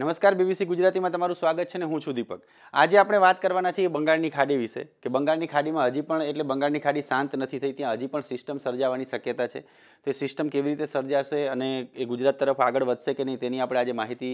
નમસ્કાર બીબીસી ગુજરાતીમાં તમારું સ્વાગત છે ને હું છું દીપક આજે આપણે વાત કરવાના છીએ બંગાળની ખાડી વિશે કે બંગાળની ખાડીમાં હજી પણ એટલે બંગાળની ખાડી શાંત નથી થઈ ત્યાં હજી પણ સિસ્ટમ સર્જાવાની શક્યતા છે તો એ સિસ્ટમ કેવી રીતે સર્જાશે અને એ ગુજરાત તરફ આગળ વધશે કે નહીં તેની આપણે આજે માહિતી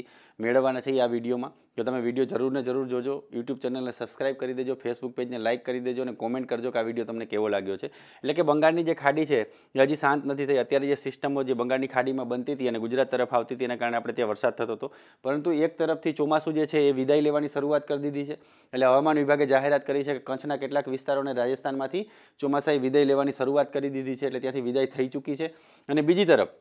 મેળવવાના છે આ વિડીયોમાં જો તમે વિડીયો જરૂરને જરૂર જોજો યુટ્યુબ ચેનલને સબસ્ક્રાઇબ કરી દેજો ફેસબુક પેજને લાઇક કરી દેજો અને કોમેન્ટ કરજો કે આ વિડીયો તમને કેવો લાગ્યો છે એટલે કે બંગાળની જે ખાડી છે એ હજી શાંત નથી થઈ અત્યારે જે સિસ્ટમો જે બંગાળની ખાડીમાં બનતી હતી અને ગુજરાત તરફ આવતી હતી એના કારણે આપણે ત્યાં વરસાદ થતો હતો પરંતુ એક તરફથી ચોમાસું જે છે એ વિદાય લેવાની શરૂઆત કરી દીધી છે એટલે હવામાન વિભાગે જાહેરાત કરી છે કે કચ્છના કેટલાક વિસ્તારોને રાજસ્થાનમાંથી ચોમાસાએ વિદાય લેવાની શરૂઆત કરી દીધી છે એટલે ત્યાંથી વિદાય થઈ ચૂકી છે અને બીજી તરફ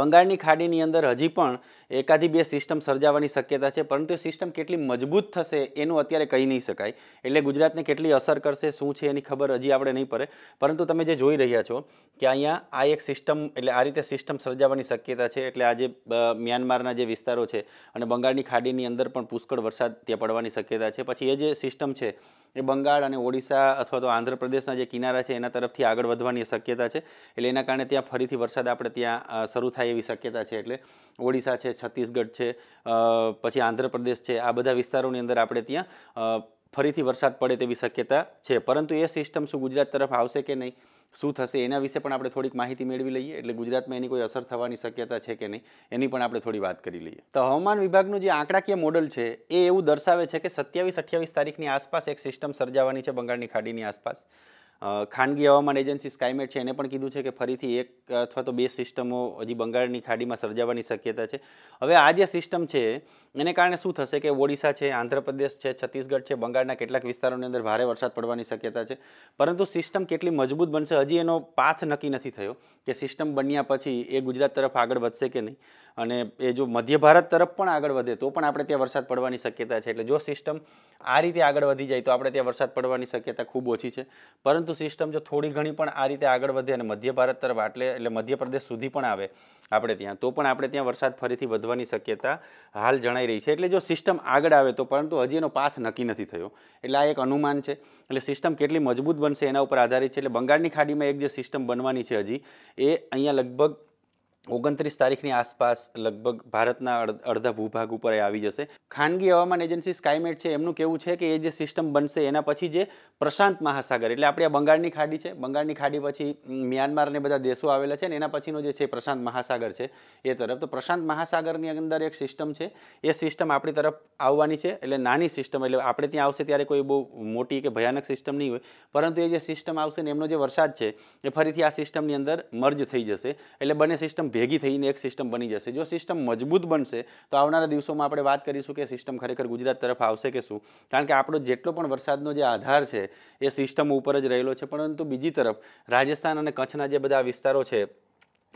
બંગાળની ખાડીની અંદર હજી પણ એકાદી બે સિસ્ટમ સર્જાવાની શક્યતા છે પરંતુ એ સિસ્ટમ કેટલી મજબૂત થશે એનું અત્યારે કહી નહીં શકાય એટલે ગુજરાતને કેટલી અસર કરશે શું છે એની ખબર હજી આપણે નહીં પડે પરંતુ તમે જે જોઈ રહ્યા છો કે અહીંયા આ એક સિસ્ટમ એટલે આ રીતે સિસ્ટમ સર્જાવાની શક્યતા છે એટલે આજે મ્યાનમારના જે વિસ્તારો છે અને બંગાળની ખાડીની અંદર પણ પુષ્કળ વરસાદ ત્યાં પડવાની શક્યતા છે પછી એ જે સિસ્ટમ છે એ બંગાળ અને ઓડિશા અથવા તો આંધ્રપ્રદેશના જે કિનારા છે એના તરફથી આગળ વધવાની શક્યતા છે એટલે એના કારણે ત્યાં ફરીથી વરસાદ આપણે ત્યાં શરૂ થાય એવી શક્યતા છે એટલે ઓડિશા છે છત્તીસગઢ છે પછી આંધ્રપ્રદેશ છે આ બધા વિસ્તારોની અંદર આપણે ત્યાં ફરીથી વરસાદ પડે તેવી શક્યતા છે પરંતુ એ સિસ્ટમ શું ગુજરાત તરફ આવશે કે નહીં શું થશે એના વિશે પણ આપણે થોડીક માહિતી મેળવી લઈએ એટલે ગુજરાતમાં એની કોઈ અસર થવાની શક્યતા છે કે નહીં એની પણ આપણે થોડી વાત કરી લઈએ તો હવામાન વિભાગનું જે આંકડાકીય મોડલ છે એ એવું દર્શાવે છે કે સત્યાવીસ અઠ્યાવીસ તારીખની આસપાસ એક સિસ્ટમ સર્જાવાની છે બંગાળની ખાડીની આસપાસ ખાનગી હવામાન એજન્સી સ્કાયમેટ છે એને પણ કીધું છે કે ફરીથી એક અથવા તો બે સિસ્ટમો હજી બંગાળની ખાડીમાં સર્જાવાની શક્યતા છે હવે આ જે સિસ્ટમ છે એને કારણે શું થશે કે ઓડિશા છે આંધ્રપ્રદેશ છે છત્તીસગઢ છે બંગાળના કેટલાક વિસ્તારોની અંદર ભારે વરસાદ પડવાની શક્યતા છે પરંતુ સિસ્ટમ કેટલી મજબૂત બનશે હજી એનો પાથ નક્કી નથી થયો કે સિસ્ટમ બન્યા પછી એ ગુજરાત તરફ આગળ વધશે કે નહીં અને એ જો મધ્ય ભારત તરફ પણ આગળ વધે તો પણ આપણે ત્યાં વરસાદ પડવાની શક્યતા છે એટલે જો સિસ્ટમ આ રીતે આગળ વધી જાય તો આપણે ત્યાં વરસાદ પડવાની શક્યતા ખૂબ ઓછી છે પરંતુ સિસ્ટમ જો થોડી ઘણી પણ આ રીતે આગળ વધે અને મધ્ય ભારત તરફ આટલે એટલે મધ્યપ્રદેશ સુધી પણ આવે આપણે ત્યાં તો પણ આપણે ત્યાં વરસાદ ફરીથી વધવાની શક્યતા હાલ જણાય જણાઈ રહી છે એટલે જો સિસ્ટમ આગળ આવે તો પરંતુ હજી એનો પાથ નક્કી નથી થયો એટલે આ એક અનુમાન છે એટલે સિસ્ટમ કેટલી મજબૂત બનશે એના ઉપર આધારિત છે એટલે બંગાળની ખાડીમાં એક જે સિસ્ટમ બનવાની છે હજી એ અહીંયા લગભગ ઓગણત્રીસ તારીખની આસપાસ લગભગ ભારતના અડધા ભૂભાગ ઉપર આવી જશે ખાનગી હવામાન એજન્સી સ્કાયમેટ છે એમનું કેવું છે કે એ જે સિસ્ટમ બનશે એના પછી જે પ્રશાંત મહાસાગર એટલે આપણે આ બંગાળની ખાડી છે બંગાળની ખાડી પછી મ્યાનમાર ને બધા દેશો આવેલા છે ને એના પછીનો જે છે પ્રશાંત મહાસાગર છે એ તરફ તો પ્રશાંત મહાસાગરની અંદર એક સિસ્ટમ છે એ સિસ્ટમ આપણી તરફ આવવાની છે એટલે નાની સિસ્ટમ એટલે આપણે ત્યાં આવશે ત્યારે કોઈ બહુ મોટી કે ભયાનક સિસ્ટમ નહીં હોય પરંતુ એ જે સિસ્ટમ આવશે ને એમનો જે વરસાદ છે એ ફરીથી આ સિસ્ટમની અંદર મર્જ થઈ જશે એટલે બંને સિસ્ટમ ભેગી થઈને એક સિસ્ટમ બની જશે જો સિસ્ટમ મજબૂત બનશે તો આવનારા દિવસોમાં આપણે વાત કરીશું કે સિસ્ટમ ખરેખર ગુજરાત તરફ આવશે કે શું કારણ કે આપણો જેટલો પણ વરસાદનો જે આધાર છે એ સિસ્ટમ ઉપર જ રહેલો છે પરંતુ બીજી તરફ રાજસ્થાન અને કચ્છના જે બધા વિસ્તારો છે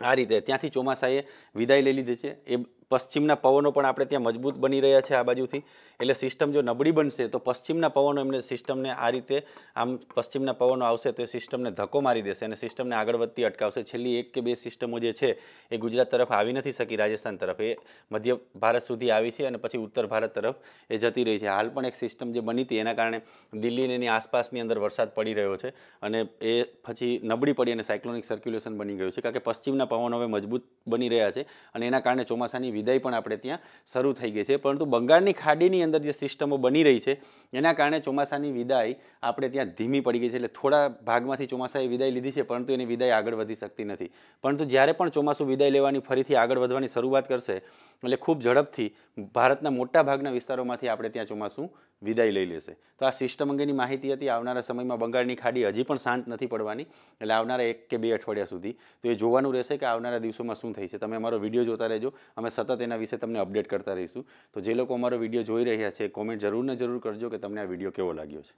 આ રીતે ત્યાંથી ચોમાસાએ વિદાય લઈ લીધી છે એ પશ્ચિમના પવનો પણ આપણે ત્યાં મજબૂત બની રહ્યા છે આ બાજુથી એટલે સિસ્ટમ જો નબળી બનશે તો પશ્ચિમના પવનો એમને સિસ્ટમને આ રીતે આમ પશ્ચિમના પવનો આવશે તો એ સિસ્ટમને ધક્કો મારી દેશે અને સિસ્ટમને આગળ વધતી અટકાવશે છેલ્લી એક કે બે સિસ્ટમો જે છે એ ગુજરાત તરફ આવી નથી શકી રાજસ્થાન તરફ એ મધ્ય ભારત સુધી આવી છે અને પછી ઉત્તર ભારત તરફ એ જતી રહી છે હાલ પણ એક સિસ્ટમ જે બની હતી એના કારણે દિલ્હી અને એની આસપાસની અંદર વરસાદ પડી રહ્યો છે અને એ પછી નબળી પડી અને સાયક્લોનિક સર્ક્યુલેશન બની ગયું છે કારણ કે પશ્ચિમના પવનો હવે મજબૂત બની રહ્યા છે અને એના કારણે ચોમાસાની વિદાય પણ આપણે ત્યાં શરૂ થઈ ગઈ છે પરંતુ બંગાળની ખાડીની અંદર જે સિસ્ટમો બની રહી છે એના કારણે ચોમાસાની વિદાય આપણે ત્યાં ધીમી પડી ગઈ છે એટલે થોડા ભાગમાંથી ચોમાસાએ વિદાય લીધી છે પરંતુ એની વિદાય આગળ વધી શકતી નથી પરંતુ જ્યારે પણ ચોમાસું વિદાય લેવાની ફરીથી આગળ વધવાની શરૂઆત કરશે એટલે ખૂબ ઝડપથી ભારતના મોટા ભાગના વિસ્તારોમાંથી આપણે ત્યાં ચોમાસું વિદાય લઈ લેશે તો આ સિસ્ટમ અંગેની માહિતી હતી આવનારા સમયમાં બંગાળની ખાડી હજી પણ શાંત નથી પડવાની એટલે આવનારા એક કે બે અઠવાડિયા સુધી તો એ જોવાનું રહેશે કે આવનારા દિવસોમાં શું થઈ છે તમે અમારો વિડીયો જોતા રહેજો અમે સતત એના વિશે તમને અપડેટ કરતા રહીશું તો જે લોકો અમારો વિડીયો જોઈ રહ્યા છે કોમેન્ટ જરૂર ને જરૂર કરજો કે તમને આ વિડીયો કેવો લાગ્યો છે